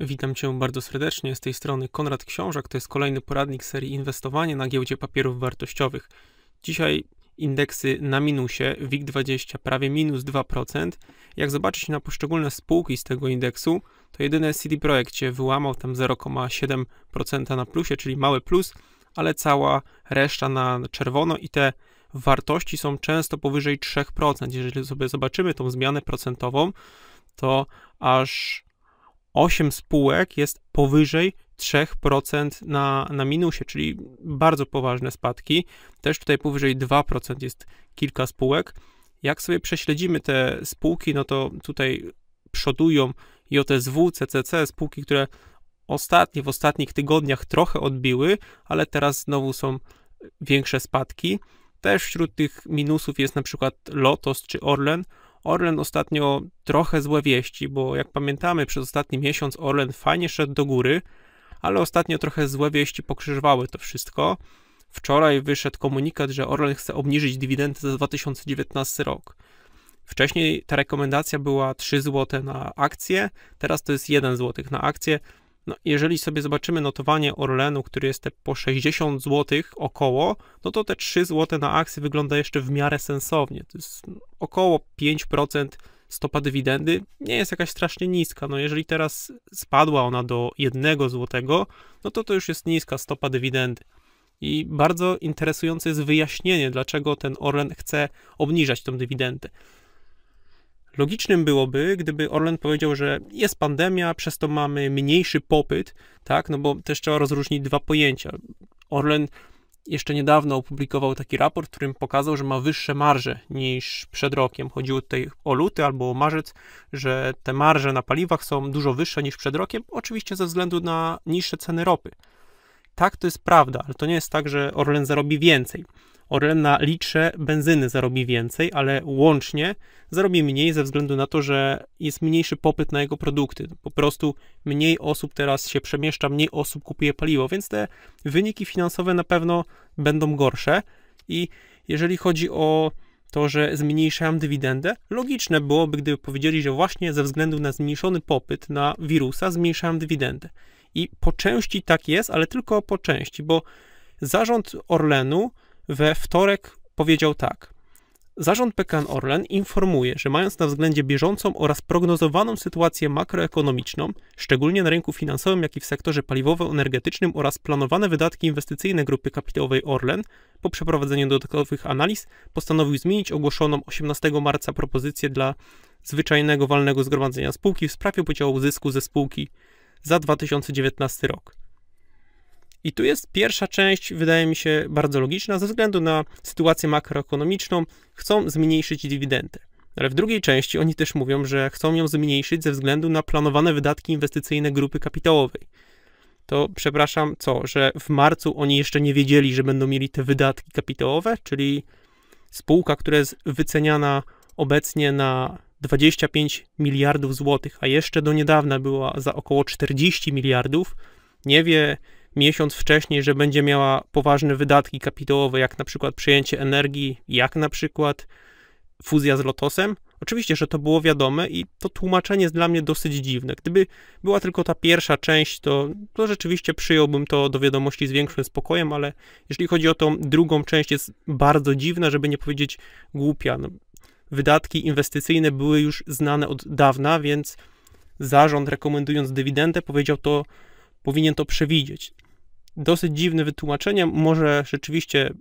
Witam Cię bardzo serdecznie. Z tej strony Konrad Książak. To jest kolejny poradnik serii Inwestowanie na giełdzie papierów wartościowych. Dzisiaj indeksy na minusie, WIG20 prawie minus 2%. Jak zobaczyć na poszczególne spółki z tego indeksu, to jedyne CD projekt się wyłamał tam 0,7% na plusie, czyli mały plus, ale cała reszta na czerwono i te wartości są często powyżej 3%. Jeżeli sobie zobaczymy tą zmianę procentową, to aż 8 spółek jest powyżej 3% na, na minusie, czyli bardzo poważne spadki. Też tutaj powyżej 2% jest kilka spółek. Jak sobie prześledzimy te spółki, no to tutaj przodują JSW, CCC, spółki, które ostatnie, w ostatnich tygodniach trochę odbiły, ale teraz znowu są większe spadki. Też wśród tych minusów jest na przykład Lotos czy Orlen, Orlen ostatnio trochę złe wieści, bo jak pamiętamy, przez ostatni miesiąc Orlen fajnie szedł do góry, ale ostatnio trochę złe wieści pokrzyżowały to wszystko. Wczoraj wyszedł komunikat, że Orlen chce obniżyć dywidendy za 2019 rok. Wcześniej ta rekomendacja była 3 zł na akcję, teraz to jest 1 zł na akcję. No, jeżeli sobie zobaczymy notowanie Orlenu, który jest te po 60 zł około, no to te 3 zł na akcję wygląda jeszcze w miarę sensownie. To jest no, około 5% stopa dywidendy nie jest jakaś strasznie niska. No jeżeli teraz spadła ona do 1 zł, no to to już jest niska stopa dywidendy. I bardzo interesujące jest wyjaśnienie, dlaczego ten Orlen chce obniżać tą dywidendę. Logicznym byłoby, gdyby Orlen powiedział, że jest pandemia, przez to mamy mniejszy popyt, tak? No bo też trzeba rozróżnić dwa pojęcia. Orlen jeszcze niedawno opublikował taki raport, w którym pokazał, że ma wyższe marże niż przed rokiem. Chodziło tutaj o luty albo o marzec, że te marże na paliwach są dużo wyższe niż przed rokiem, oczywiście ze względu na niższe ceny ropy. Tak, to jest prawda, ale to nie jest tak, że Orlen zarobi więcej. Orlen na litrze benzyny zarobi więcej, ale łącznie zarobi mniej ze względu na to, że jest mniejszy popyt na jego produkty. Po prostu mniej osób teraz się przemieszcza, mniej osób kupuje paliwo, więc te wyniki finansowe na pewno będą gorsze. I jeżeli chodzi o to, że zmniejszałem dywidendę, logiczne byłoby, gdyby powiedzieli, że właśnie ze względu na zmniejszony popyt na wirusa zmniejszałem dywidendę. I po części tak jest, ale tylko po części, bo zarząd Orlenu we wtorek powiedział tak. Zarząd PKN Orlen informuje, że mając na względzie bieżącą oraz prognozowaną sytuację makroekonomiczną, szczególnie na rynku finansowym, jak i w sektorze paliwowo-energetycznym oraz planowane wydatki inwestycyjne grupy kapitałowej Orlen, po przeprowadzeniu dodatkowych analiz postanowił zmienić ogłoszoną 18 marca propozycję dla zwyczajnego walnego zgromadzenia spółki w sprawie podziału zysku ze spółki za 2019 rok. I tu jest pierwsza część, wydaje mi się, bardzo logiczna, ze względu na sytuację makroekonomiczną, chcą zmniejszyć dywidendę. Ale w drugiej części oni też mówią, że chcą ją zmniejszyć ze względu na planowane wydatki inwestycyjne grupy kapitałowej. To przepraszam, co, że w marcu oni jeszcze nie wiedzieli, że będą mieli te wydatki kapitałowe, czyli spółka, która jest wyceniana obecnie na 25 miliardów złotych, a jeszcze do niedawna była za około 40 miliardów, nie wie, miesiąc wcześniej, że będzie miała poważne wydatki kapitałowe, jak na przykład przejęcie energii, jak na przykład fuzja z Lotosem. Oczywiście, że to było wiadome i to tłumaczenie jest dla mnie dosyć dziwne. Gdyby była tylko ta pierwsza część, to, to rzeczywiście przyjąłbym to do wiadomości z większym spokojem, ale jeśli chodzi o tą drugą część, jest bardzo dziwna, żeby nie powiedzieć głupia. No, wydatki inwestycyjne były już znane od dawna, więc zarząd rekomendując dywidendę powiedział to, powinien to przewidzieć dosyć dziwne wytłumaczenie. Może rzeczywiście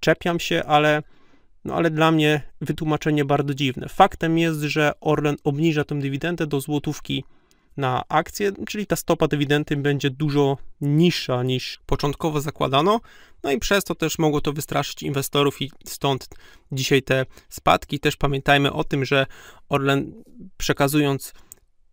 czepiam się, ale, no ale dla mnie wytłumaczenie bardzo dziwne. Faktem jest, że Orlen obniża tę dywidendę do złotówki na akcję, czyli ta stopa dywidendy będzie dużo niższa niż początkowo zakładano, no i przez to też mogło to wystraszyć inwestorów i stąd dzisiaj te spadki. Też pamiętajmy o tym, że Orlen przekazując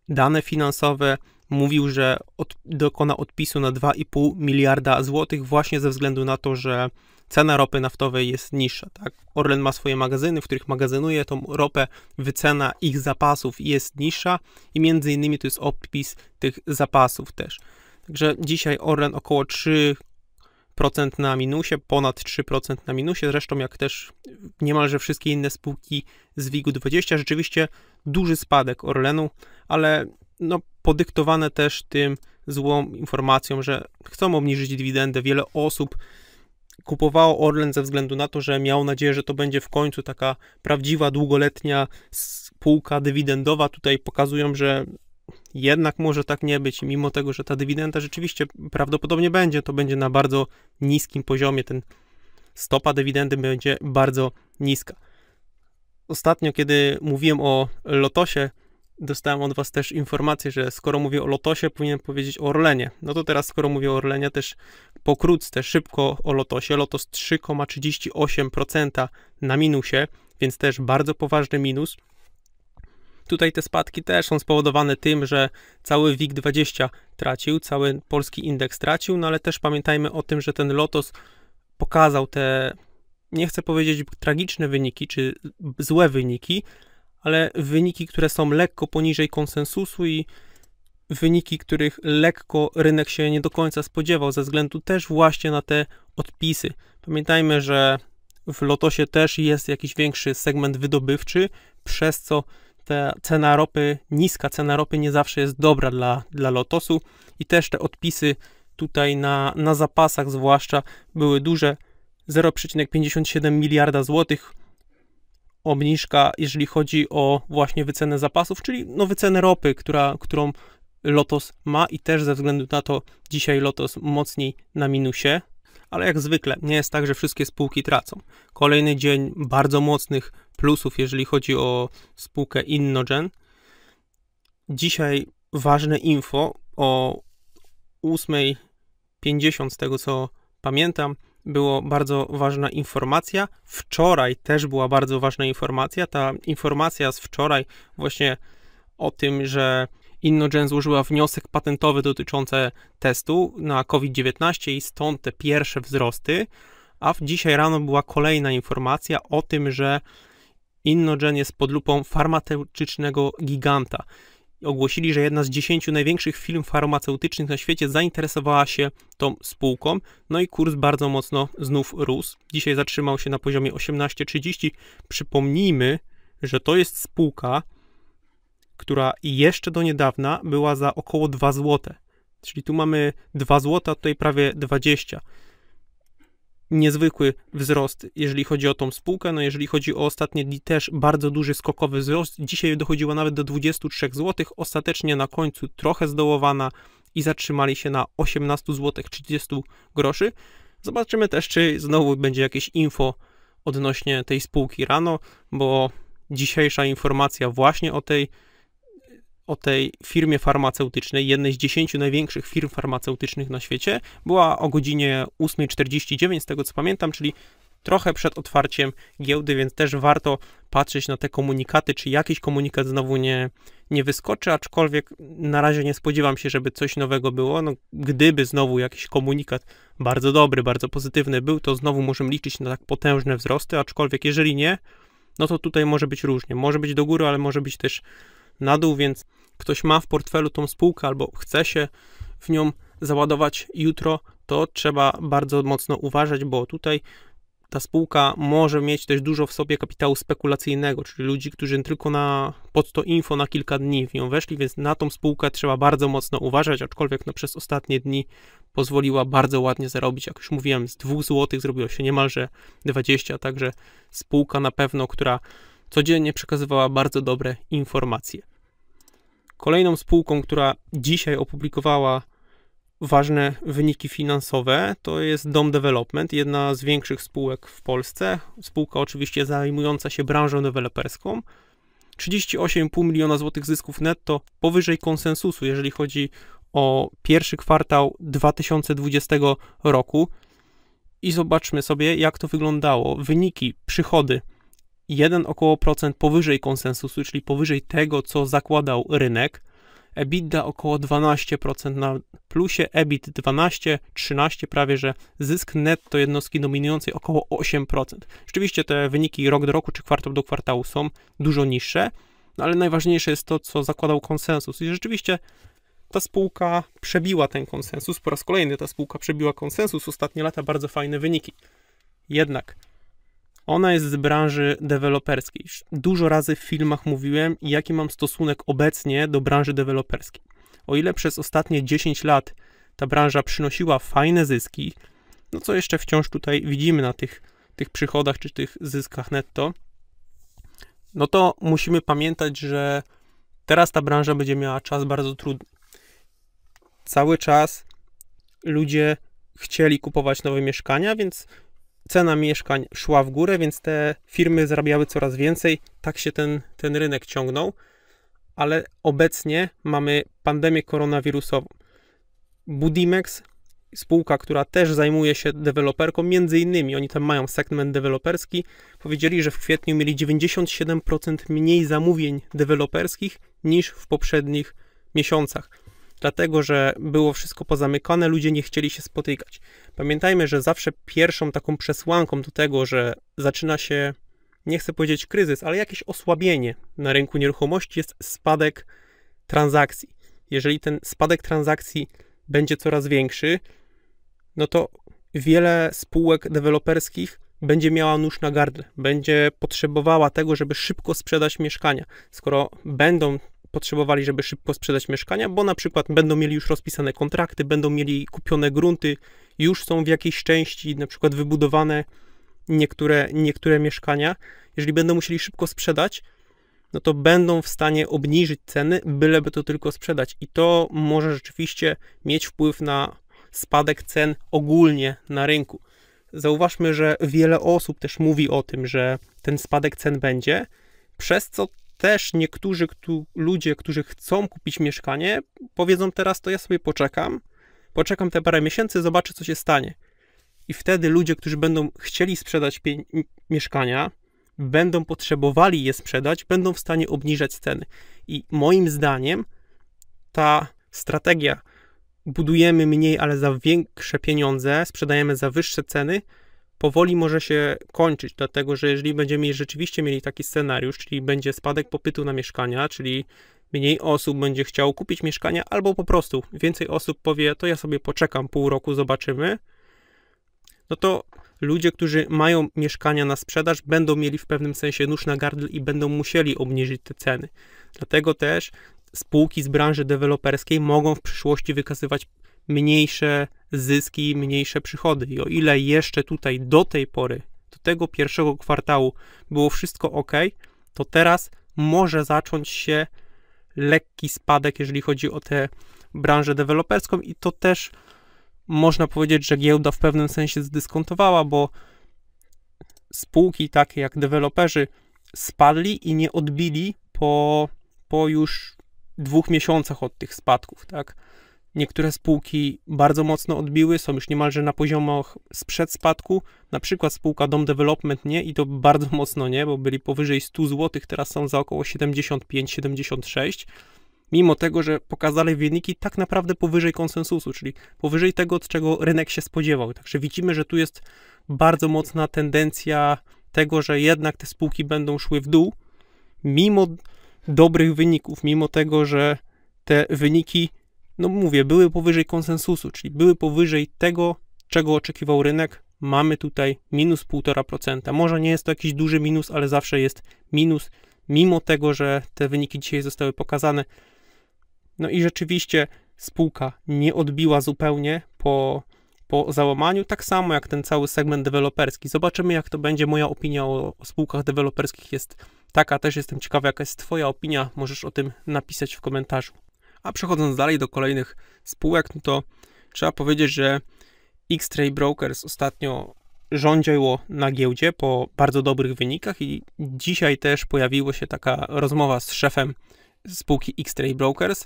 dane finansowe mówił, że od, dokona odpisu na 2,5 miliarda złotych właśnie ze względu na to, że cena ropy naftowej jest niższa. Tak? Orlen ma swoje magazyny, w których magazynuje tą ropę, wycena ich zapasów jest niższa i między innymi to jest opis tych zapasów też. Także dzisiaj Orlen około 3% na minusie, ponad 3% na minusie, zresztą jak też niemalże wszystkie inne spółki z wig 20, rzeczywiście duży spadek Orlenu, ale no, podyktowane też tym złą informacją, że chcą obniżyć dywidendę. Wiele osób kupowało Orlen ze względu na to, że miał nadzieję, że to będzie w końcu taka prawdziwa, długoletnia spółka dywidendowa. Tutaj pokazują, że jednak może tak nie być, mimo tego, że ta dywidenda rzeczywiście prawdopodobnie będzie, to będzie na bardzo niskim poziomie. Ten stopa dywidendy będzie bardzo niska. Ostatnio, kiedy mówiłem o Lotosie, dostałem od Was też informację, że skoro mówię o Lotosie, powinienem powiedzieć o Orlenie. No to teraz, skoro mówię o Orlenie, też pokrótce, szybko o Lotosie. Lotos 3,38% na minusie, więc też bardzo poważny minus. Tutaj te spadki też są spowodowane tym, że cały WIG20 tracił, cały polski indeks tracił, no ale też pamiętajmy o tym, że ten Lotos pokazał te, nie chcę powiedzieć tragiczne wyniki czy złe wyniki, ale wyniki, które są lekko poniżej konsensusu i wyniki, których lekko rynek się nie do końca spodziewał, ze względu też właśnie na te odpisy. Pamiętajmy, że w Lotosie też jest jakiś większy segment wydobywczy, przez co ta cena ropy, niska cena ropy nie zawsze jest dobra dla, dla Lotosu i też te odpisy tutaj na, na zapasach zwłaszcza były duże, 0,57 miliarda złotych, obniżka, jeżeli chodzi o właśnie wycenę zapasów, czyli no wycenę ropy, która, którą Lotos ma i też ze względu na to dzisiaj Lotos mocniej na minusie. Ale jak zwykle nie jest tak, że wszystkie spółki tracą. Kolejny dzień bardzo mocnych plusów, jeżeli chodzi o spółkę Innogen. Dzisiaj ważne info o 8.50 z tego co pamiętam była bardzo ważna informacja. Wczoraj też była bardzo ważna informacja. Ta informacja z wczoraj właśnie o tym, że InnoGen złożyła wniosek patentowy dotyczący testu na COVID-19 i stąd te pierwsze wzrosty. A dzisiaj rano była kolejna informacja o tym, że InnoGen jest pod lupą farmaceutycznego giganta ogłosili, że jedna z dziesięciu największych firm farmaceutycznych na świecie zainteresowała się tą spółką, no i kurs bardzo mocno znów rósł. Dzisiaj zatrzymał się na poziomie 18,30. Przypomnijmy, że to jest spółka, która jeszcze do niedawna była za około 2 zł. Czyli tu mamy 2 zł, a tutaj prawie 20 niezwykły wzrost, jeżeli chodzi o tą spółkę. No jeżeli chodzi o ostatnie dni, też bardzo duży skokowy wzrost. Dzisiaj dochodziła nawet do 23 zł. Ostatecznie na końcu trochę zdołowana i zatrzymali się na 18 zł 30 groszy. Zobaczymy też, czy znowu będzie jakieś info odnośnie tej spółki rano, bo dzisiejsza informacja właśnie o tej o tej firmie farmaceutycznej, jednej z dziesięciu największych firm farmaceutycznych na świecie, była o godzinie 8.49, z tego co pamiętam, czyli trochę przed otwarciem giełdy, więc też warto patrzeć na te komunikaty, czy jakiś komunikat znowu nie, nie wyskoczy, aczkolwiek na razie nie spodziewam się, żeby coś nowego było. No, gdyby znowu jakiś komunikat bardzo dobry, bardzo pozytywny był, to znowu możemy liczyć na tak potężne wzrosty, aczkolwiek jeżeli nie, no to tutaj może być różnie. Może być do góry, ale może być też na dół, więc ktoś ma w portfelu tą spółkę albo chce się w nią załadować jutro, to trzeba bardzo mocno uważać, bo tutaj ta spółka może mieć też dużo w sobie kapitału spekulacyjnego, czyli ludzi, którzy tylko na pod to info na kilka dni w nią weszli, więc na tą spółkę trzeba bardzo mocno uważać, aczkolwiek no, przez ostatnie dni pozwoliła bardzo ładnie zarobić. Jak już mówiłem, z 2 zł zrobiło się niemalże 20, także spółka na pewno, która codziennie przekazywała bardzo dobre informacje. Kolejną spółką, która dzisiaj opublikowała ważne wyniki finansowe, to jest Dom Development, jedna z większych spółek w Polsce. Spółka oczywiście zajmująca się branżą deweloperską. 38,5 miliona złotych zysków netto, powyżej konsensusu, jeżeli chodzi o pierwszy kwartał 2020 roku. I zobaczmy sobie, jak to wyglądało. Wyniki, przychody 1 około procent powyżej konsensusu, czyli powyżej tego, co zakładał rynek. EBITDA około 12% na plusie, EBIT 12, 13 prawie, że zysk netto jednostki dominującej około 8%. Rzeczywiście te wyniki rok do roku czy kwartał do kwartału są dużo niższe, no ale najważniejsze jest to, co zakładał konsensus. I rzeczywiście ta spółka przebiła ten konsensus, po raz kolejny ta spółka przebiła konsensus, ostatnie lata bardzo fajne wyniki. Jednak ona jest z branży deweloperskiej. Dużo razy w filmach mówiłem, jaki mam stosunek obecnie do branży deweloperskiej. O ile przez ostatnie 10 lat ta branża przynosiła fajne zyski, no co jeszcze wciąż tutaj widzimy na tych, tych przychodach czy tych zyskach netto, no to musimy pamiętać, że teraz ta branża będzie miała czas bardzo trudny. Cały czas ludzie chcieli kupować nowe mieszkania, więc cena mieszkań szła w górę, więc te firmy zarabiały coraz więcej. Tak się ten, ten rynek ciągnął, ale obecnie mamy pandemię koronawirusową. Budimex, spółka, która też zajmuje się deweloperką, między innymi oni tam mają segment deweloperski, powiedzieli, że w kwietniu mieli 97% mniej zamówień deweloperskich niż w poprzednich miesiącach dlatego że było wszystko pozamykane, ludzie nie chcieli się spotykać. Pamiętajmy, że zawsze pierwszą taką przesłanką do tego, że zaczyna się, nie chcę powiedzieć kryzys, ale jakieś osłabienie na rynku nieruchomości jest spadek transakcji. Jeżeli ten spadek transakcji będzie coraz większy, no to wiele spółek deweloperskich będzie miała nóż na gardle, będzie potrzebowała tego, żeby szybko sprzedać mieszkania. Skoro będą potrzebowali, żeby szybko sprzedać mieszkania, bo na przykład będą mieli już rozpisane kontrakty, będą mieli kupione grunty, już są w jakiejś części na przykład wybudowane niektóre, niektóre mieszkania. Jeżeli będą musieli szybko sprzedać, no to będą w stanie obniżyć ceny, byleby to tylko sprzedać. I to może rzeczywiście mieć wpływ na spadek cen ogólnie na rynku. Zauważmy, że wiele osób też mówi o tym, że ten spadek cen będzie, przez co też niektórzy którzy, ludzie, którzy chcą kupić mieszkanie, powiedzą teraz, to ja sobie poczekam, poczekam te parę miesięcy, zobaczę, co się stanie. I wtedy ludzie, którzy będą chcieli sprzedać pie- mieszkania, będą potrzebowali je sprzedać, będą w stanie obniżać ceny. I moim zdaniem ta strategia budujemy mniej, ale za większe pieniądze, sprzedajemy za wyższe ceny, powoli może się kończyć, dlatego że jeżeli będziemy rzeczywiście mieli taki scenariusz, czyli będzie spadek popytu na mieszkania, czyli mniej osób będzie chciało kupić mieszkania, albo po prostu więcej osób powie, to ja sobie poczekam pół roku, zobaczymy, no to ludzie, którzy mają mieszkania na sprzedaż, będą mieli w pewnym sensie nóż na gardle i będą musieli obniżyć te ceny. Dlatego też spółki z branży deweloperskiej mogą w przyszłości wykazywać mniejsze zyski, mniejsze przychody. I o ile jeszcze tutaj do tej pory, do tego pierwszego kwartału było wszystko ok, to teraz może zacząć się lekki spadek, jeżeli chodzi o tę branżę deweloperską, i to też można powiedzieć, że giełda w pewnym sensie zdyskontowała, bo spółki takie jak deweloperzy spadli i nie odbili po, po już dwóch miesiącach od tych spadków, tak? Niektóre spółki bardzo mocno odbiły, są już niemalże na poziomach sprzed spadku. Na przykład spółka Dom Development nie i to bardzo mocno nie, bo byli powyżej 100 zł, teraz są za około 75-76. Mimo tego, że pokazali wyniki tak naprawdę powyżej konsensusu, czyli powyżej tego, od czego rynek się spodziewał. Także widzimy, że tu jest bardzo mocna tendencja tego, że jednak te spółki będą szły w dół, mimo dobrych wyników, mimo tego, że te wyniki no mówię, były powyżej konsensusu, czyli były powyżej tego, czego oczekiwał rynek. Mamy tutaj minus 1,5%. Może nie jest to jakiś duży minus, ale zawsze jest minus, mimo tego, że te wyniki dzisiaj zostały pokazane. No i rzeczywiście spółka nie odbiła zupełnie po, po załamaniu, tak samo jak ten cały segment deweloperski. Zobaczymy, jak to będzie. Moja opinia o, o spółkach deweloperskich jest taka, też jestem ciekawy, jaka jest Twoja opinia. Możesz o tym napisać w komentarzu. A przechodząc dalej do kolejnych spółek, no to trzeba powiedzieć, że x trade Brokers ostatnio rządziło na giełdzie po bardzo dobrych wynikach i dzisiaj też pojawiła się taka rozmowa z szefem spółki x trade Brokers.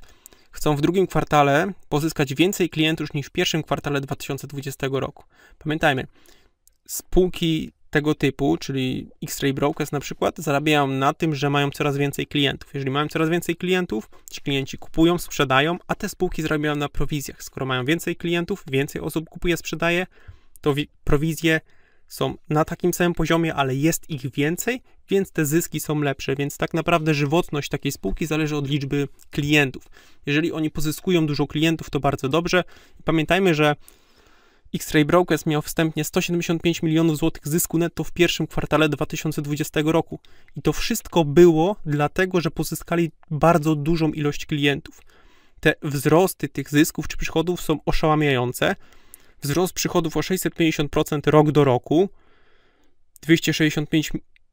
Chcą w drugim kwartale pozyskać więcej klientów niż w pierwszym kwartale 2020 roku. Pamiętajmy, spółki tego typu, czyli X-Ray brokers, na przykład, zarabiają na tym, że mają coraz więcej klientów. Jeżeli mają coraz więcej klientów, ci klienci kupują, sprzedają, a te spółki zarabiają na prowizjach. Skoro mają więcej klientów, więcej osób kupuje, sprzedaje, to prowizje są na takim samym poziomie, ale jest ich więcej, więc te zyski są lepsze. Więc tak naprawdę żywotność takiej spółki zależy od liczby klientów. Jeżeli oni pozyskują dużo klientów, to bardzo dobrze. Pamiętajmy, że X-Ray Brokers miał wstępnie 175 milionów złotych zysku netto w pierwszym kwartale 2020 roku. I to wszystko było dlatego, że pozyskali bardzo dużą ilość klientów. Te wzrosty tych zysków czy przychodów są oszałamiające. Wzrost przychodów o 650% rok do roku, 265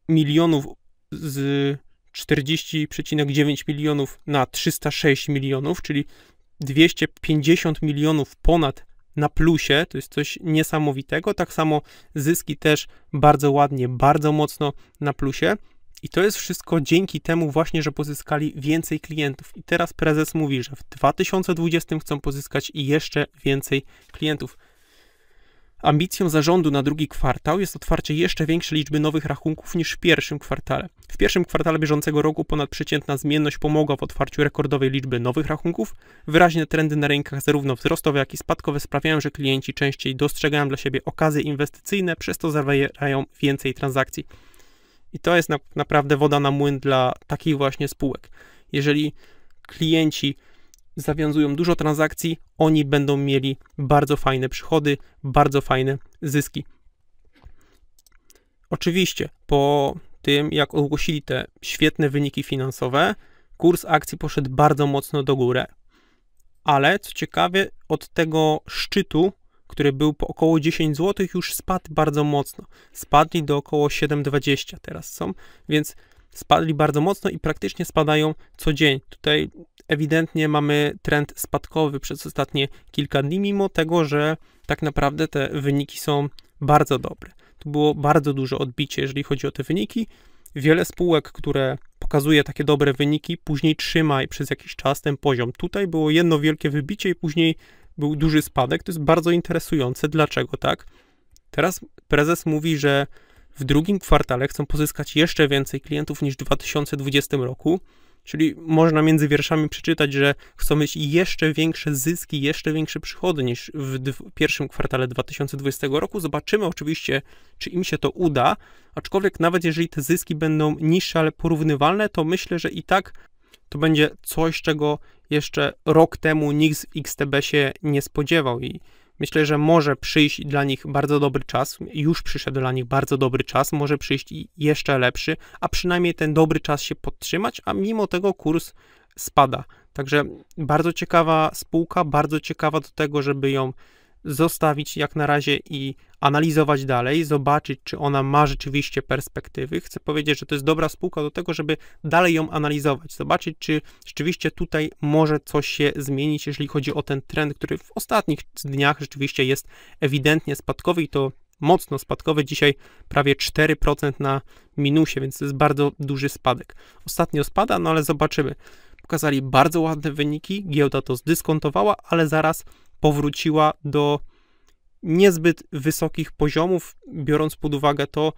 milionów z 40,9 milionów na 306 milionów, czyli 250 milionów ponad na plusie, to jest coś niesamowitego. Tak samo zyski też bardzo ładnie, bardzo mocno na plusie. I to jest wszystko dzięki temu właśnie, że pozyskali więcej klientów. I teraz prezes mówi, że w 2020 chcą pozyskać jeszcze więcej klientów. Ambicją zarządu na drugi kwartał jest otwarcie jeszcze większej liczby nowych rachunków niż w pierwszym kwartale. W pierwszym kwartale bieżącego roku ponadprzeciętna zmienność pomogła w otwarciu rekordowej liczby nowych rachunków. Wyraźne trendy na rynkach zarówno wzrostowe, jak i spadkowe sprawiają, że klienci częściej dostrzegają dla siebie okazje inwestycyjne, przez to zawierają więcej transakcji. I to jest na, naprawdę woda na młyn dla takich właśnie spółek. Jeżeli klienci zawiązują dużo transakcji, oni będą mieli bardzo fajne przychody, bardzo fajne zyski. Oczywiście po tym, jak ogłosili te świetne wyniki finansowe, kurs akcji poszedł bardzo mocno do góry. Ale co ciekawe, od tego szczytu, który był po około 10 zł, już spadł bardzo mocno. Spadli do około 7,20 teraz są, więc spadli bardzo mocno i praktycznie spadają co dzień. Tutaj ewidentnie mamy trend spadkowy przez ostatnie kilka dni, mimo tego, że tak naprawdę te wyniki są bardzo dobre. Tu było bardzo duże odbicie, jeżeli chodzi o te wyniki. Wiele spółek, które pokazuje takie dobre wyniki, później trzyma i przez jakiś czas ten poziom. Tutaj było jedno wielkie wybicie i później był duży spadek. To jest bardzo interesujące. Dlaczego tak? Teraz prezes mówi, że w drugim kwartale chcą pozyskać jeszcze więcej klientów niż w 2020 roku. Czyli można między wierszami przeczytać, że chcą mieć jeszcze większe zyski, jeszcze większe przychody niż w pierwszym kwartale 2020 roku. Zobaczymy oczywiście, czy im się to uda, aczkolwiek nawet jeżeli te zyski będą niższe, ale porównywalne, to myślę, że i tak to będzie coś, czego jeszcze rok temu nikt w XTB się nie spodziewał i Myślę, że może przyjść dla nich bardzo dobry czas, już przyszedł dla nich bardzo dobry czas, może przyjść jeszcze lepszy, a przynajmniej ten dobry czas się podtrzymać, a mimo tego kurs spada. Także bardzo ciekawa spółka, bardzo ciekawa do tego, żeby ją zostawić jak na razie i analizować dalej, zobaczyć, czy ona ma rzeczywiście perspektywy. Chcę powiedzieć, że to jest dobra spółka do tego, żeby dalej ją analizować, zobaczyć, czy rzeczywiście tutaj może coś się zmienić, jeżeli chodzi o ten trend, który w ostatnich dniach rzeczywiście jest ewidentnie spadkowy i to mocno spadkowy, dzisiaj prawie 4% na minusie, więc to jest bardzo duży spadek. Ostatnio spada, no ale zobaczymy. Pokazali bardzo ładne wyniki, giełda to zdyskontowała, ale zaraz powróciła do niezbyt wysokich poziomów, biorąc pod uwagę to,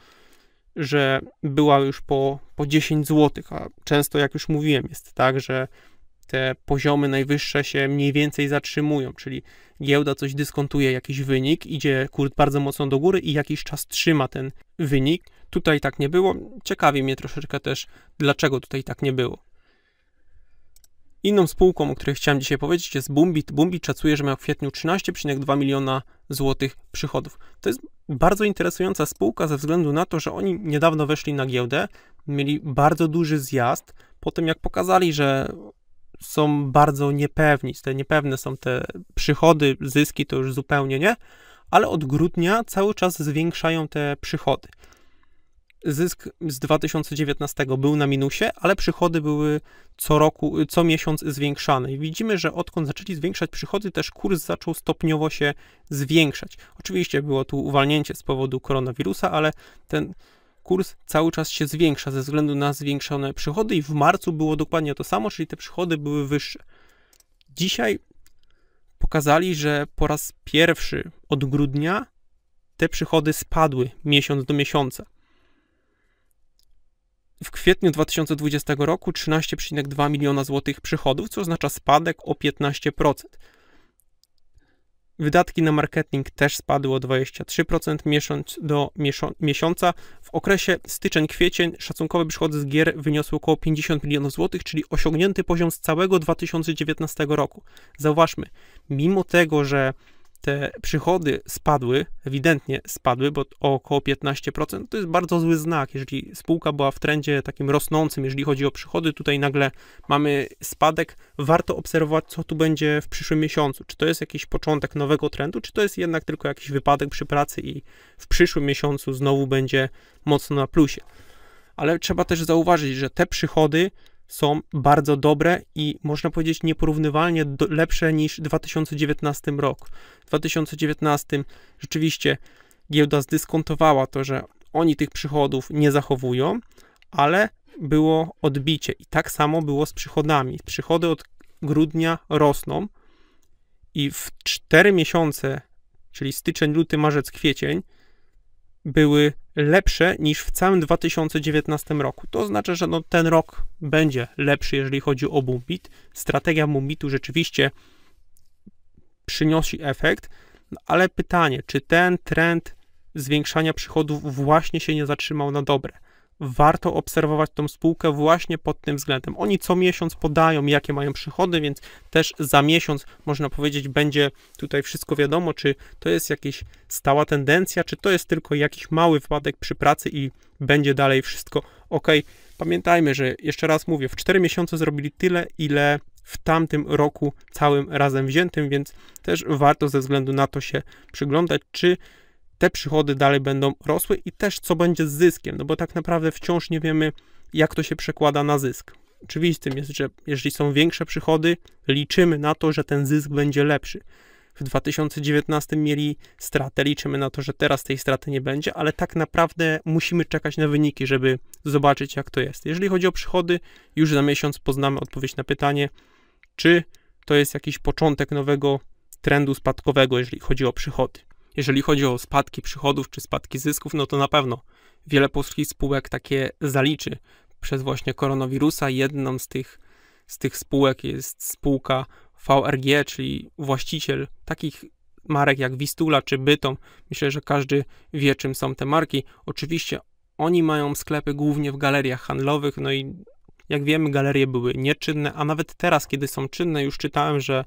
że była już po, po 10 zł, a często, jak już mówiłem, jest tak, że te poziomy najwyższe się mniej więcej zatrzymują, czyli giełda coś dyskontuje jakiś wynik, idzie kurs bardzo mocno do góry i jakiś czas trzyma ten wynik. Tutaj tak nie było. Ciekawi mnie troszeczkę też, dlaczego tutaj tak nie było. Inną spółką, o której chciałem dzisiaj powiedzieć, jest Bumbit. Bumbit szacuje, że miał w kwietniu 13,2 miliona złotych przychodów. To jest bardzo interesująca spółka ze względu na to, że oni niedawno weszli na giełdę, mieli bardzo duży zjazd, po tym jak pokazali, że są bardzo niepewni, te niepewne są te przychody, zyski to już zupełnie nie, ale od grudnia cały czas zwiększają te przychody. Zysk z 2019 był na minusie, ale przychody były co roku, co miesiąc zwiększane. I widzimy, że odkąd zaczęli zwiększać przychody, też kurs zaczął stopniowo się zwiększać. Oczywiście było tu uwalnięcie z powodu koronawirusa, ale ten kurs cały czas się zwiększa ze względu na zwiększone przychody i w marcu było dokładnie to samo, czyli te przychody były wyższe. Dzisiaj pokazali, że po raz pierwszy od grudnia te przychody spadły miesiąc do miesiąca w kwietniu 2020 roku 13,2 miliona złotych przychodów, co oznacza spadek o 15%. Wydatki na marketing też spadły o 23% miesiąc do miesiąca. W okresie styczeń-kwiecień szacunkowe przychody z gier wyniosły około 50 milionów złotych, czyli osiągnięty poziom z całego 2019 roku. Zauważmy, mimo tego, że te przychody spadły, ewidentnie spadły, bo o około 15%, to jest bardzo zły znak. Jeżeli spółka była w trendzie takim rosnącym, jeżeli chodzi o przychody, tutaj nagle mamy spadek, warto obserwować, co tu będzie w przyszłym miesiącu. Czy to jest jakiś początek nowego trendu, czy to jest jednak tylko jakiś wypadek przy pracy i w przyszłym miesiącu znowu będzie mocno na plusie. Ale trzeba też zauważyć, że te przychody są bardzo dobre i można powiedzieć nieporównywalnie do, lepsze niż 2019 rok. W 2019 rzeczywiście giełda zdyskontowała to, że oni tych przychodów nie zachowują, ale było odbicie i tak samo było z przychodami. Przychody od grudnia rosną i w 4 miesiące, czyli styczeń, luty, marzec, kwiecień, były lepsze niż w całym 2019 roku. To znaczy, że no, ten rok będzie lepszy, jeżeli chodzi o Bumbit. Strategia Bumbitu rzeczywiście przynosi efekt, no, ale pytanie, czy ten trend zwiększania przychodów właśnie się nie zatrzymał na dobre? warto obserwować tą spółkę właśnie pod tym względem. Oni co miesiąc podają, jakie mają przychody, więc też za miesiąc, można powiedzieć, będzie tutaj wszystko wiadomo, czy to jest jakaś stała tendencja, czy to jest tylko jakiś mały wypadek przy pracy i będzie dalej wszystko ok. Pamiętajmy, że jeszcze raz mówię, w 4 miesiące zrobili tyle, ile w tamtym roku całym razem wziętym, więc też warto ze względu na to się przyglądać, czy te przychody dalej będą rosły i też co będzie z zyskiem, no bo tak naprawdę wciąż nie wiemy, jak to się przekłada na zysk. Oczywistym jest, że jeżeli są większe przychody, liczymy na to, że ten zysk będzie lepszy. W 2019 mieli stratę, liczymy na to, że teraz tej straty nie będzie, ale tak naprawdę musimy czekać na wyniki, żeby zobaczyć, jak to jest. Jeżeli chodzi o przychody, już za miesiąc poznamy odpowiedź na pytanie, czy to jest jakiś początek nowego trendu spadkowego, jeżeli chodzi o przychody jeżeli chodzi o spadki przychodów czy spadki zysków, no to na pewno wiele polskich spółek takie zaliczy przez właśnie koronawirusa. Jedną z tych, z tych spółek jest spółka VRG, czyli właściciel takich marek jak Wistula czy Bytom. Myślę, że każdy wie, czym są te marki. Oczywiście oni mają sklepy głównie w galeriach handlowych, no i jak wiemy, galerie były nieczynne, a nawet teraz, kiedy są czynne, już czytałem, że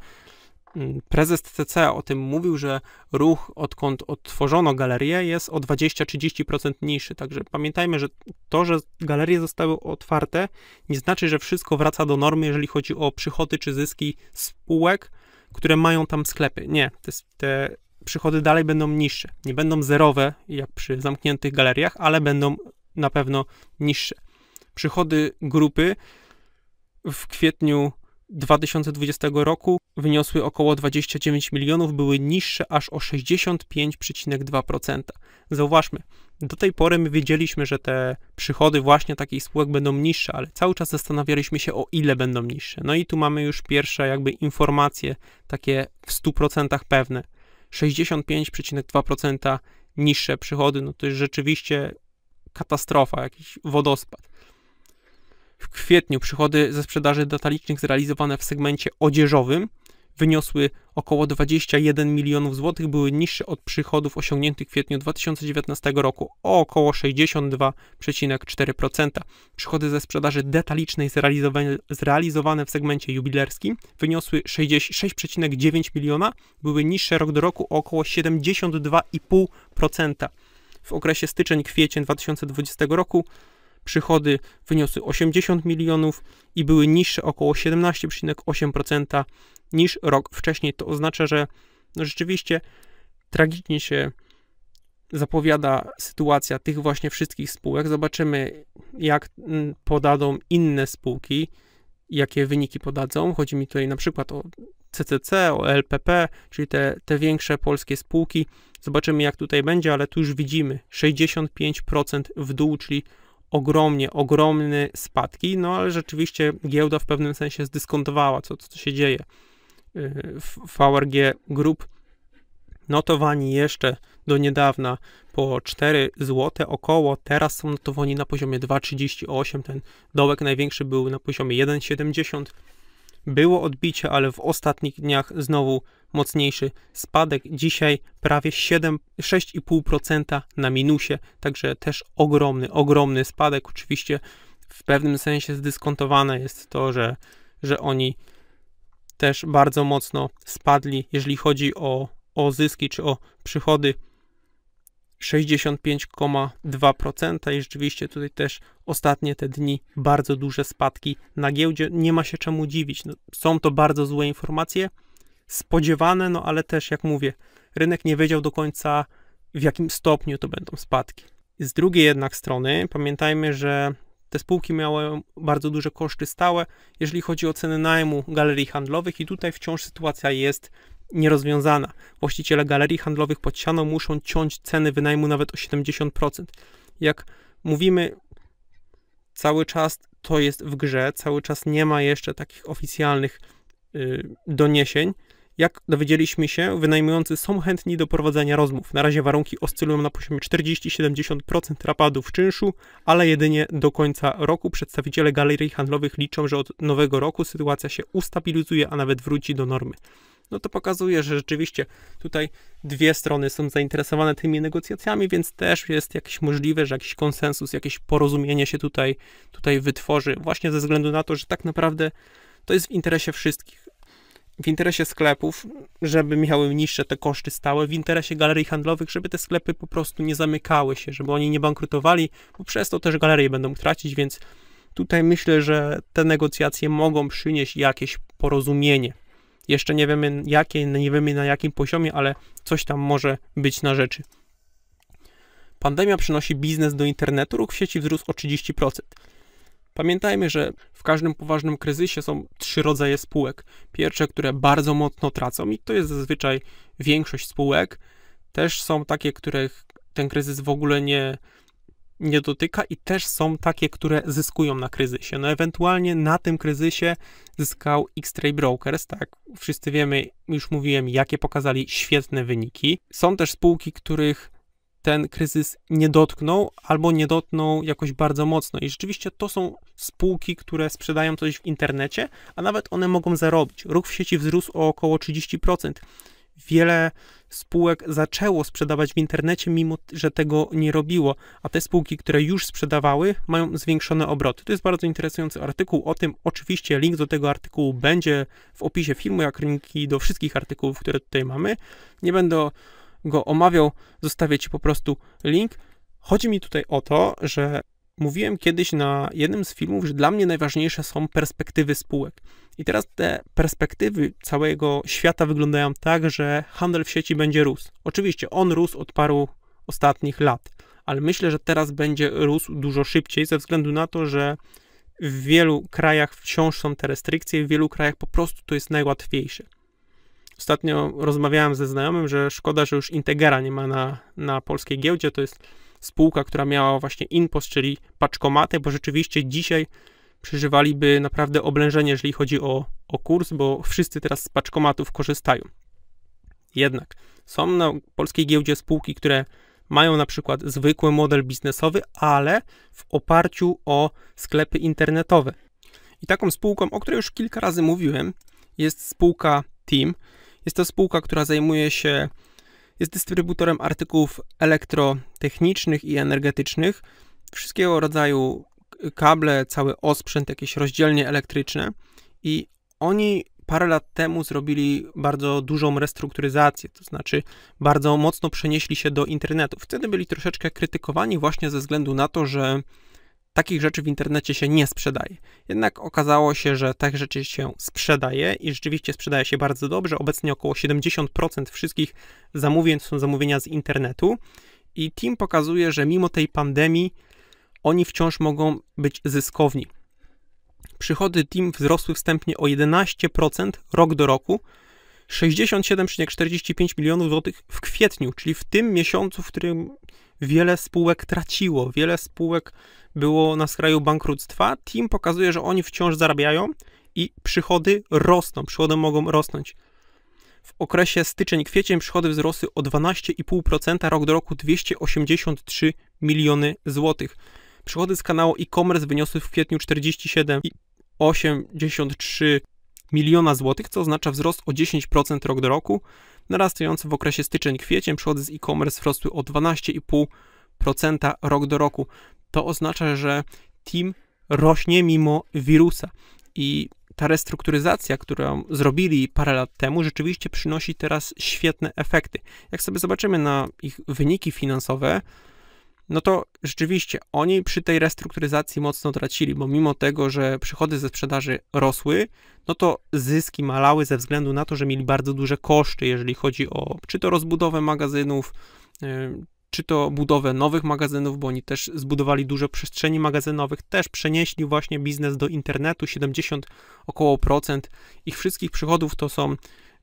Mm, prezes TCC o tym mówił, że ruch odkąd otworzono galerię jest o 20-30% niższy. Także pamiętajmy, że to, że galerie zostały otwarte, nie znaczy, że wszystko wraca do normy, jeżeli chodzi o przychody czy zyski spółek, które mają tam sklepy. Nie, te, te przychody dalej będą niższe. Nie będą zerowe jak przy zamkniętych galeriach, ale będą na pewno niższe. Przychody grupy w kwietniu 2020 roku wyniosły około 29 milionów, były niższe aż o 65,2%. Zauważmy, do tej pory my wiedzieliśmy, że te przychody właśnie takich spółek będą niższe, ale cały czas zastanawialiśmy się o ile będą niższe. No i tu mamy już pierwsze jakby informacje takie w 100% pewne. 65,2% niższe przychody, no to jest rzeczywiście katastrofa, jakiś wodospad. W kwietniu przychody ze sprzedaży detalicznych zrealizowane w segmencie odzieżowym wyniosły około 21 milionów złotych, były niższe od przychodów osiągniętych w kwietniu 2019 roku o około 62,4%. Przychody ze sprzedaży detalicznej zrealizowane, w segmencie jubilerskim wyniosły 6,9 miliona, były niższe rok do roku o około 72,5%. W okresie styczeń-kwiecień 2020 roku przychody wyniosły 80 milionów i były niższe około 17,8% niż rok wcześniej. To oznacza, że no rzeczywiście tragicznie się zapowiada sytuacja tych właśnie wszystkich spółek. Zobaczymy, jak mm, podadzą inne spółki, jakie wyniki podadzą. Chodzi mi tutaj na przykład o CCC, o LPP, czyli te, te większe polskie spółki. Zobaczymy, jak tutaj będzie, ale tu już widzimy 65% w dół, czyli ogromnie, ogromne spadki, no ale rzeczywiście giełda w pewnym sensie zdyskontowała, co, co się dzieje w y, VRG Group. Notowani jeszcze do niedawna po 4 zł około, teraz są notowani na poziomie 2,38, ten dołek największy był na poziomie 1,70. Było odbicie, ale w ostatnich dniach znowu mocniejszy spadek. Dzisiaj prawie 7, 6,5% na minusie, także też ogromny, ogromny spadek. Oczywiście w pewnym sensie zdyskontowane jest to, że, że oni też bardzo mocno spadli, jeżeli chodzi o, o zyski czy o przychody. 65,2% i rzeczywiście tutaj też ostatnie te dni bardzo duże spadki na giełdzie. Nie ma się czemu dziwić. No, są to bardzo złe informacje, spodziewane, no ale też, jak mówię, rynek nie wiedział do końca, w jakim stopniu to będą spadki. Z drugiej jednak strony pamiętajmy, że te spółki miały bardzo duże koszty stałe, jeżeli chodzi o ceny najmu galerii handlowych, i tutaj wciąż sytuacja jest nierozwiązana. Właściciele galerii handlowych pod siano muszą ciąć ceny wynajmu nawet o 70%. Jak mówimy, cały czas to jest w grze, cały czas nie ma jeszcze takich oficjalnych y, doniesień, jak dowiedzieliśmy się, wynajmujący są chętni do prowadzenia rozmów. Na razie warunki oscylują na poziomie 40-70% rapadów czynszu, ale jedynie do końca roku przedstawiciele galerii handlowych liczą, że od nowego roku sytuacja się ustabilizuje, a nawet wróci do normy. No to pokazuje, że rzeczywiście tutaj dwie strony są zainteresowane tymi negocjacjami, więc też jest jakieś możliwe, że jakiś konsensus, jakieś porozumienie się tutaj, tutaj wytworzy, właśnie ze względu na to, że tak naprawdę to jest w interesie wszystkich w interesie sklepów, żeby miały niższe te koszty stałe, w interesie galerii handlowych, żeby te sklepy po prostu nie zamykały się, żeby oni nie bankrutowali, bo przez to też galerie będą tracić, więc tutaj myślę, że te negocjacje mogą przynieść jakieś porozumienie. Jeszcze nie wiemy jakie, nie wiemy na jakim poziomie, ale coś tam może być na rzeczy. Pandemia przynosi biznes do internetu, ruch w sieci wzrósł o 30%. Pamiętajmy, że w każdym poważnym kryzysie są trzy rodzaje spółek. Pierwsze, które bardzo mocno tracą, i to jest zazwyczaj większość spółek. Też są takie, których ten kryzys w ogóle nie, nie dotyka, i też są takie, które zyskują na kryzysie. No, ewentualnie na tym kryzysie zyskał x Trade Brokers, tak? Wszyscy wiemy, już mówiłem, jakie pokazali świetne wyniki. Są też spółki, których ten kryzys nie dotknął albo nie dotknął jakoś bardzo mocno. I rzeczywiście to są spółki, które sprzedają coś w internecie, a nawet one mogą zarobić. Ruch w sieci wzrósł o około 30%. Wiele spółek zaczęło sprzedawać w internecie, mimo że tego nie robiło, a te spółki, które już sprzedawały, mają zwiększone obroty. To jest bardzo interesujący artykuł o tym. Oczywiście link do tego artykułu będzie w opisie filmu, jak linki do wszystkich artykułów, które tutaj mamy. Nie będę go omawiał, zostawię Ci po prostu link. Chodzi mi tutaj o to, że mówiłem kiedyś na jednym z filmów, że dla mnie najważniejsze są perspektywy spółek. I teraz te perspektywy całego świata wyglądają tak, że handel w sieci będzie rósł. Oczywiście on rósł od paru ostatnich lat, ale myślę, że teraz będzie rósł dużo szybciej ze względu na to, że w wielu krajach wciąż są te restrykcje, w wielu krajach po prostu to jest najłatwiejsze. Ostatnio rozmawiałem ze znajomym, że szkoda, że już Integera nie ma na, na polskiej giełdzie. To jest spółka, która miała właśnie Inpost, czyli paczkomaty, bo rzeczywiście dzisiaj przeżywaliby naprawdę oblężenie, jeżeli chodzi o, o kurs, bo wszyscy teraz z paczkomatów korzystają. Jednak są na polskiej giełdzie spółki, które mają na przykład zwykły model biznesowy, ale w oparciu o sklepy internetowe. I taką spółką, o której już kilka razy mówiłem, jest spółka Team. Jest to spółka, która zajmuje się, jest dystrybutorem artykułów elektrotechnicznych i energetycznych, wszystkiego rodzaju kable, cały osprzęt, jakieś rozdzielnie elektryczne i oni parę lat temu zrobili bardzo dużą restrukturyzację, to znaczy bardzo mocno przenieśli się do internetu. Wtedy byli troszeczkę krytykowani właśnie ze względu na to, że takich rzeczy w internecie się nie sprzedaje. Jednak okazało się, że tak rzeczy się sprzedaje i rzeczywiście sprzedaje się bardzo dobrze. Obecnie około 70% wszystkich zamówień to są zamówienia z internetu. I Team pokazuje, że mimo tej pandemii oni wciąż mogą być zyskowni. Przychody Team wzrosły wstępnie o 11% rok do roku. 67,45 milionów złotych w kwietniu, czyli w tym miesiącu, w którym wiele spółek traciło, wiele spółek było na skraju bankructwa, Team pokazuje, że oni wciąż zarabiają i przychody rosną, przychody mogą rosnąć. W okresie styczeń-kwiecień przychody wzrosły o 12,5%, rok do roku 283 miliony złotych. Przychody z kanału e-commerce wyniosły w kwietniu 47,83 miliona złotych, co oznacza wzrost o 10% rok do roku. Narastające w okresie styczeń-kwiecień przychody z e-commerce wzrosły o 12,5% rok do roku to oznacza, że team rośnie mimo wirusa. I ta restrukturyzacja, którą zrobili parę lat temu, rzeczywiście przynosi teraz świetne efekty. Jak sobie zobaczymy na ich wyniki finansowe, no to rzeczywiście oni przy tej restrukturyzacji mocno tracili, bo mimo tego, że przychody ze sprzedaży rosły, no to zyski malały ze względu na to, że mieli bardzo duże koszty, jeżeli chodzi o czy to rozbudowę magazynów, y, czy to budowę nowych magazynów, bo oni też zbudowali dużo przestrzeni magazynowych, też przenieśli właśnie biznes do internetu, 70 około procent ich wszystkich przychodów to są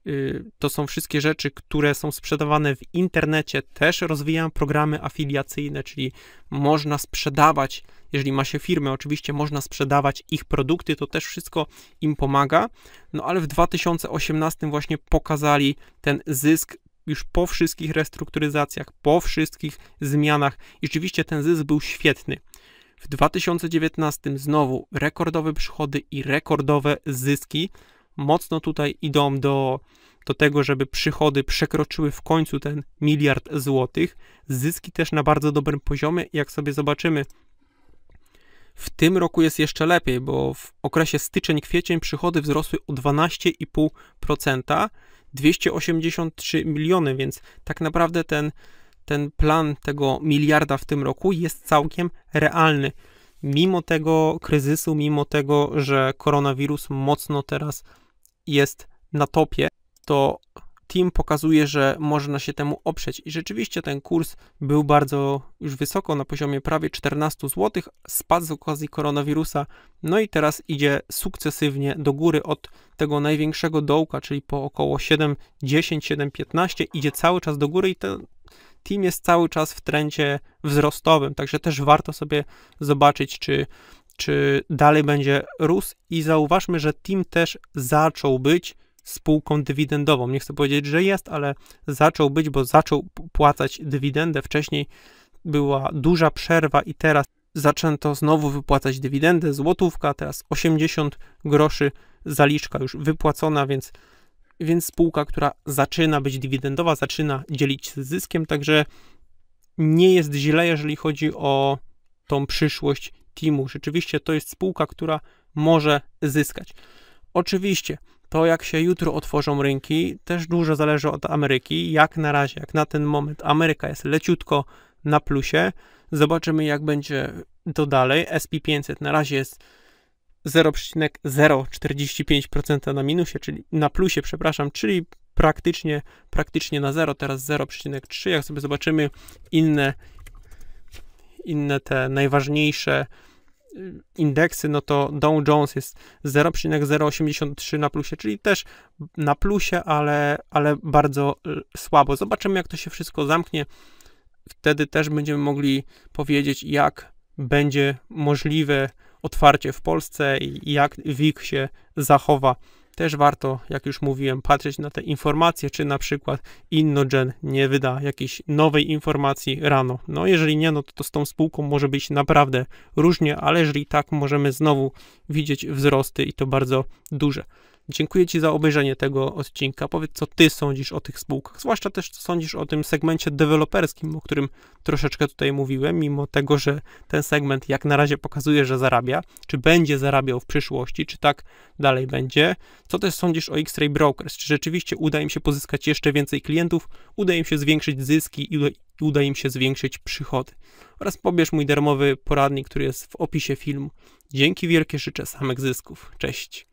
y, to są wszystkie rzeczy, które są sprzedawane w internecie. Też rozwijam programy afiliacyjne, czyli można sprzedawać, jeżeli ma się firmę, oczywiście można sprzedawać ich produkty, to też wszystko im pomaga. No ale w 2018 właśnie pokazali ten zysk już po wszystkich restrukturyzacjach, po wszystkich zmianach i rzeczywiście ten zysk był świetny. W 2019 znowu rekordowe przychody i rekordowe zyski. Mocno tutaj idą do, do tego, żeby przychody przekroczyły w końcu ten miliard złotych. Zyski też na bardzo dobrym poziomie. Jak sobie zobaczymy, w tym roku jest jeszcze lepiej, bo w okresie styczeń-kwiecień przychody wzrosły o 12,5% 283 miliony, więc tak naprawdę ten, ten plan tego miliarda w tym roku jest całkiem realny. Mimo tego kryzysu, mimo tego, że koronawirus mocno teraz jest na topie, to Team pokazuje, że można się temu oprzeć. I rzeczywiście ten kurs był bardzo już wysoko, na poziomie prawie 14 zł, spadł z okazji koronawirusa, no i teraz idzie sukcesywnie do góry od tego największego dołka, czyli po około 7, 10, 7, 15, idzie cały czas do góry i ten team jest cały czas w trendzie wzrostowym, także też warto sobie zobaczyć, czy czy dalej będzie rósł i zauważmy, że team też zaczął być spółką dywidendową. Nie chcę powiedzieć, że jest, ale zaczął być, bo zaczął płacać dywidendę. Wcześniej była duża przerwa i teraz zaczęto znowu wypłacać dywidendę, złotówka, teraz 80 groszy zaliczka już wypłacona, więc, więc spółka, która zaczyna być dywidendowa, zaczyna dzielić się zyskiem, także nie jest źle, jeżeli chodzi o tą przyszłość Timu. Rzeczywiście to jest spółka, która może zyskać. Oczywiście to, jak się jutro otworzą rynki, też dużo zależy od Ameryki. Jak na razie, jak na ten moment, Ameryka jest leciutko na plusie. Zobaczymy, jak będzie to dalej. SP500 na razie jest 0,045% na minusie, czyli na plusie, przepraszam, czyli praktycznie, praktycznie na 0, teraz 0,3. Jak sobie zobaczymy inne, inne te najważniejsze indeksy, no to Dow Jones jest 0,083 na plusie, czyli też na plusie, ale, ale bardzo y, słabo. Zobaczymy, jak to się wszystko zamknie. Wtedy też będziemy mogli powiedzieć, jak będzie możliwe otwarcie w Polsce i jak WIG się zachowa. Też warto, jak już mówiłem, patrzeć na te informacje, czy na przykład InnoGen nie wyda jakiejś nowej informacji rano. No jeżeli nie, no to, to z tą spółką może być naprawdę różnie, ale jeżeli tak, możemy znowu widzieć wzrosty i to bardzo duże. Dziękuję Ci za obejrzenie tego odcinka. Powiedz, co Ty sądzisz o tych spółkach, zwłaszcza też, co sądzisz o tym segmencie deweloperskim, o którym troszeczkę tutaj mówiłem, mimo tego, że ten segment jak na razie pokazuje, że zarabia, czy będzie zarabiał w przyszłości, czy tak dalej będzie. Co też sądzisz o X-Ray Brokers? Czy rzeczywiście uda im się pozyskać jeszcze więcej klientów, uda im się zwiększyć zyski i uda im się zwiększyć przychody? Oraz pobierz mój darmowy poradnik, który jest w opisie filmu. Dzięki wielkie życzę samych zysków. Cześć!